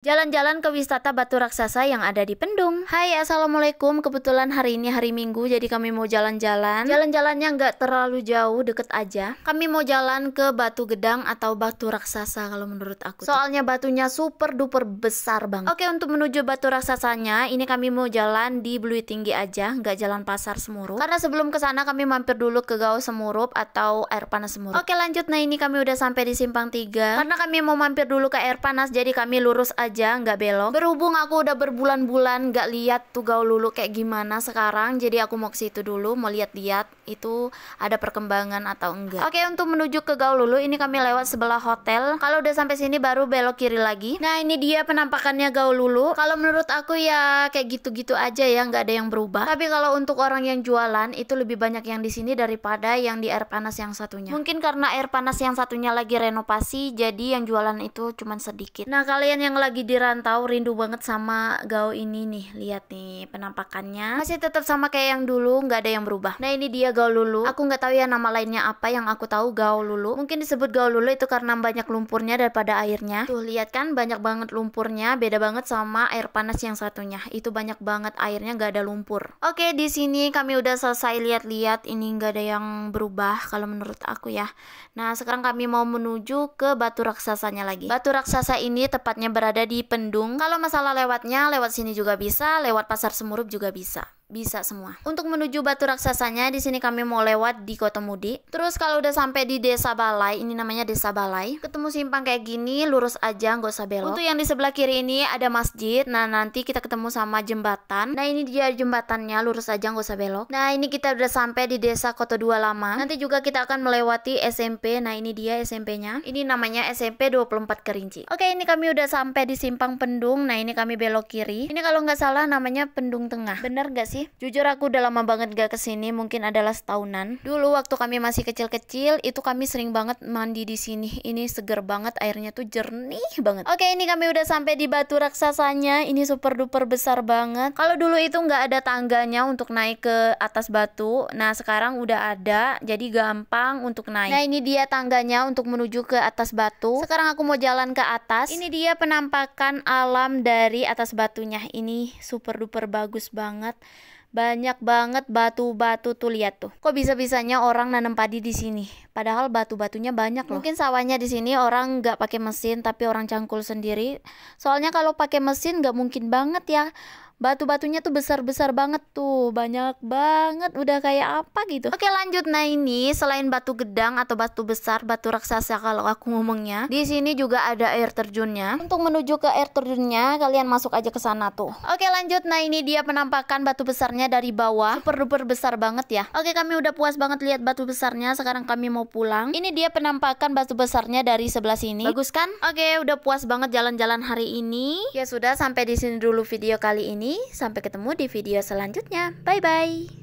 Jalan-jalan ke wisata batu raksasa yang ada di Pendung. Hai, assalamualaikum. Kebetulan hari ini hari Minggu, jadi kami mau jalan-jalan. Jalan-jalannya nggak terlalu jauh, deket aja. Kami mau jalan ke Batu Gedang atau Batu Raksasa kalau menurut aku. Soalnya batunya super duper besar banget. Oke, untuk menuju Batu Raksasanya, ini kami mau jalan di Blue Tinggi aja, nggak jalan Pasar Semurup. Karena sebelum ke sana kami mampir dulu ke Gau Semurup atau Air Panas Semurup. Oke, lanjut. Nah, ini kami udah sampai di Simpang 3. Karena kami mau mampir dulu ke Air Panas, jadi kami lurus aja aja nggak belok berhubung aku udah berbulan-bulan nggak lihat tuh gaul lulu kayak gimana sekarang jadi aku mau ke situ dulu mau lihat-lihat itu ada perkembangan atau enggak. Oke, untuk menuju ke Gaul Lulu ini kami lewat sebelah hotel. Kalau udah sampai sini baru belok kiri lagi. Nah, ini dia penampakannya Gaul Lulu. Kalau menurut aku ya kayak gitu-gitu aja ya, nggak ada yang berubah. Tapi kalau untuk orang yang jualan itu lebih banyak yang di sini daripada yang di air panas yang satunya. Mungkin karena air panas yang satunya lagi renovasi, jadi yang jualan itu cuman sedikit. Nah, kalian yang lagi di rantau rindu banget sama Gaul ini nih. Lihat nih penampakannya. Masih tetap sama kayak yang dulu, nggak ada yang berubah. Nah, ini dia lulu. Aku nggak tahu ya nama lainnya apa yang aku tahu lulu. Mungkin disebut gaul lulu itu karena banyak lumpurnya daripada airnya. Tuh lihat kan banyak banget lumpurnya, beda banget sama air panas yang satunya. Itu banyak banget airnya nggak ada lumpur. Oke, di sini kami udah selesai lihat-lihat. Ini nggak ada yang berubah kalau menurut aku ya. Nah, sekarang kami mau menuju ke batu raksasanya lagi. Batu raksasa ini tepatnya berada di Pendung. Kalau masalah lewatnya, lewat sini juga bisa, lewat Pasar Semurup juga bisa bisa semua. Untuk menuju batu raksasanya di sini kami mau lewat di Kota Mudi. Terus kalau udah sampai di Desa Balai, ini namanya Desa Balai. Ketemu simpang kayak gini, lurus aja, nggak usah belok. Untuk yang di sebelah kiri ini ada masjid. Nah nanti kita ketemu sama jembatan. Nah ini dia jembatannya, lurus aja nggak usah belok. Nah ini kita udah sampai di Desa Kota Dua Lama. Nanti juga kita akan melewati SMP. Nah ini dia SMP-nya. Ini namanya SMP 24 Kerinci. Oke ini kami udah sampai di simpang Pendung. Nah ini kami belok kiri. Ini kalau nggak salah namanya Pendung Tengah. Bener nggak sih? sih? Jujur aku udah lama banget gak kesini, mungkin adalah setahunan. Dulu waktu kami masih kecil-kecil, itu kami sering banget mandi di sini. Ini seger banget, airnya tuh jernih banget. Oke, ini kami udah sampai di batu raksasanya. Ini super duper besar banget. Kalau dulu itu nggak ada tangganya untuk naik ke atas batu. Nah, sekarang udah ada, jadi gampang untuk naik. Nah, ini dia tangganya untuk menuju ke atas batu. Sekarang aku mau jalan ke atas. Ini dia penampakan alam dari atas batunya. Ini super duper bagus banget. Banyak banget batu-batu tuh lihat tuh. Kok bisa-bisanya orang nanam padi di sini? Padahal batu-batunya banyak loh. Mungkin sawahnya di sini orang nggak pakai mesin tapi orang cangkul sendiri. Soalnya kalau pakai mesin nggak mungkin banget ya batu-batunya tuh besar-besar banget tuh banyak banget udah kayak apa gitu oke lanjut nah ini selain batu gedang atau batu besar batu raksasa kalau aku ngomongnya di sini juga ada air terjunnya untuk menuju ke air terjunnya kalian masuk aja ke sana tuh oke lanjut nah ini dia penampakan batu besarnya dari bawah super duper besar banget ya oke kami udah puas banget lihat batu besarnya sekarang kami mau pulang ini dia penampakan batu besarnya dari sebelah sini bagus kan oke udah puas banget jalan-jalan hari ini ya sudah sampai di sini dulu video kali ini Sampai ketemu di video selanjutnya. Bye bye.